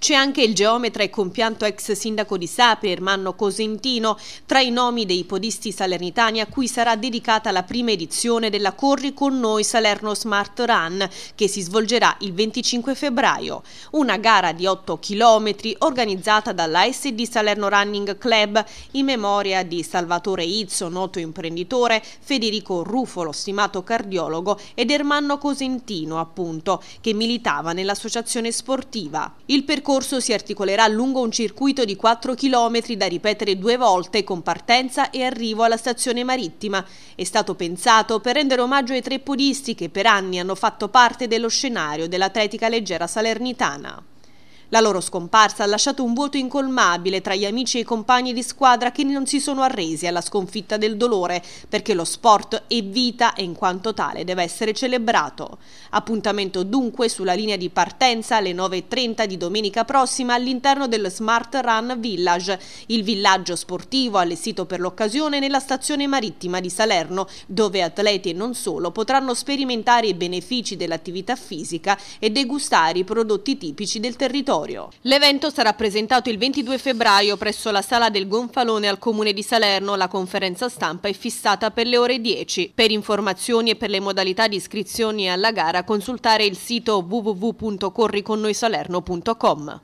C'è anche il geometra e compianto ex sindaco di Sape, Ermanno Cosentino, tra i nomi dei podisti salernitani a cui sarà dedicata la prima edizione della Corri con noi Salerno Smart Run, che si svolgerà il 25 febbraio. Una gara di 8 km organizzata dalla SD Salerno Running Club in memoria di Salvatore Izzo, noto imprenditore, Federico Rufolo, stimato cardiologo, ed Ermanno Cosentino, appunto, che militava nell'associazione sportiva. Il percorso percorso si articolerà lungo un circuito di 4 km da ripetere due volte con partenza e arrivo alla stazione marittima. È stato pensato per rendere omaggio ai tre podisti che per anni hanno fatto parte dello scenario dell'atletica leggera salernitana. La loro scomparsa ha lasciato un vuoto incolmabile tra gli amici e i compagni di squadra che non si sono arresi alla sconfitta del dolore, perché lo sport è vita e in quanto tale deve essere celebrato. Appuntamento dunque sulla linea di partenza alle 9.30 di domenica prossima all'interno del Smart Run Village, il villaggio sportivo allestito per l'occasione nella stazione marittima di Salerno, dove atleti e non solo potranno sperimentare i benefici dell'attività fisica e degustare i prodotti tipici del territorio territorio. L'evento sarà presentato il 22 febbraio presso la sala del Gonfalone al Comune di Salerno. La conferenza stampa è fissata per le ore 10. Per informazioni e per le modalità di iscrizione alla gara consultare il sito www.corriconnoisalerno.com.